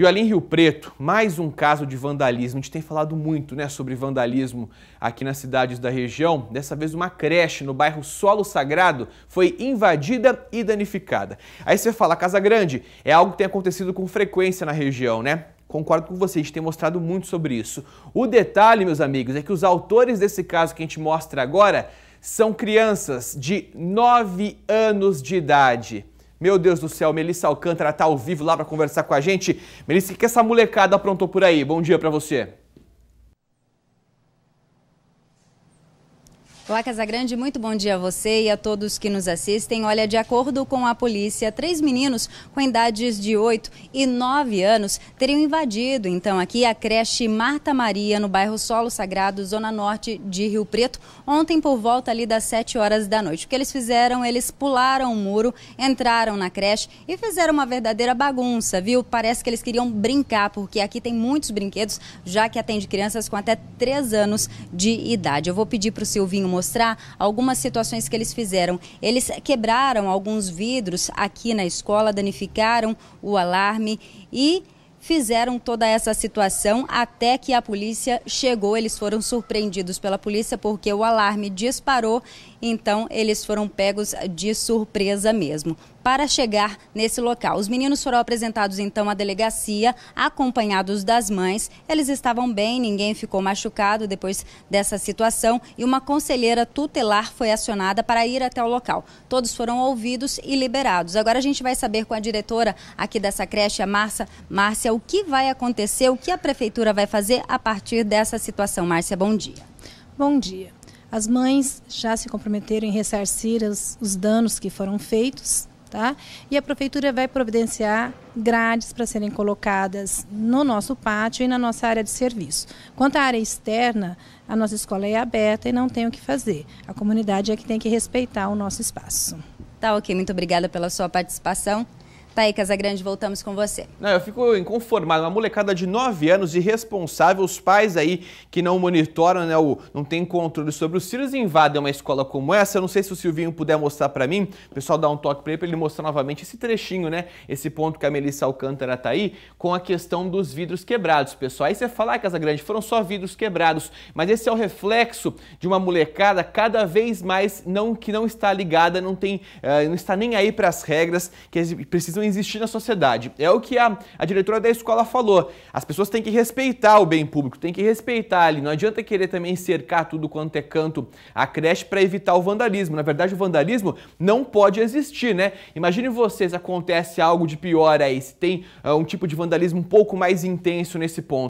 E olha, em Rio Preto, mais um caso de vandalismo. A gente tem falado muito né, sobre vandalismo aqui nas cidades da região. Dessa vez, uma creche no bairro Solo Sagrado foi invadida e danificada. Aí você fala, Casa Grande, é algo que tem acontecido com frequência na região, né? Concordo com vocês, tem mostrado muito sobre isso. O detalhe, meus amigos, é que os autores desse caso que a gente mostra agora são crianças de 9 anos de idade. Meu Deus do céu, Melissa Alcântara tá ao vivo lá para conversar com a gente. Melissa, o que, que essa molecada aprontou por aí? Bom dia para você. Olá, Casagrande, muito bom dia a você e a todos que nos assistem. Olha, de acordo com a polícia, três meninos com idades de 8 e 9 anos teriam invadido, então, aqui a creche Marta Maria, no bairro Solo Sagrado, zona norte de Rio Preto, ontem por volta ali das 7 horas da noite. O que eles fizeram? Eles pularam o muro, entraram na creche e fizeram uma verdadeira bagunça, viu? Parece que eles queriam brincar, porque aqui tem muitos brinquedos, já que atende crianças com até 3 anos de idade. Eu vou pedir para o Silvinho mostrar algumas situações que eles fizeram. Eles quebraram alguns vidros aqui na escola, danificaram o alarme e fizeram toda essa situação até que a polícia chegou. Eles foram surpreendidos pela polícia porque o alarme disparou, então eles foram pegos de surpresa mesmo. Para chegar nesse local, os meninos foram apresentados então à delegacia, acompanhados das mães. Eles estavam bem, ninguém ficou machucado depois dessa situação e uma conselheira tutelar foi acionada para ir até o local. Todos foram ouvidos e liberados. Agora a gente vai saber com a diretora aqui dessa creche, a Márcia, Márcia Márcia, o que vai acontecer, o que a prefeitura vai fazer a partir dessa situação? Márcia, bom dia. Bom dia. As mães já se comprometeram em ressarcir os, os danos que foram feitos, tá? E a prefeitura vai providenciar grades para serem colocadas no nosso pátio e na nossa área de serviço. Quanto à área externa, a nossa escola é aberta e não tem o que fazer. A comunidade é que tem que respeitar o nosso espaço. Tá ok, muito obrigada pela sua participação. Thaí tá Casagrande, voltamos com você. Não, eu fico inconformado. Uma molecada de 9 anos irresponsável, os pais aí que não monitoram, né, o, não tem controle sobre os filhos invadem uma escola como essa. Eu não sei se o Silvinho puder mostrar para mim. O pessoal dá um toque para ele, pra ele mostrar novamente esse trechinho, né? Esse ponto que a Melissa Alcântara tá aí, com a questão dos vidros quebrados, pessoal. Aí você fala, ah, Casagrande, foram só vidros quebrados. Mas esse é o reflexo de uma molecada cada vez mais não que não está ligada, não tem, uh, não está nem aí para as regras, que precisam precisam existir na sociedade. É o que a, a diretora da escola falou. As pessoas têm que respeitar o bem público, têm que respeitar ali. Não adianta querer também cercar tudo quanto é canto a creche para evitar o vandalismo. Na verdade, o vandalismo não pode existir, né? Imagine vocês, acontece algo de pior aí, se tem uh, um tipo de vandalismo um pouco mais intenso nesse ponto.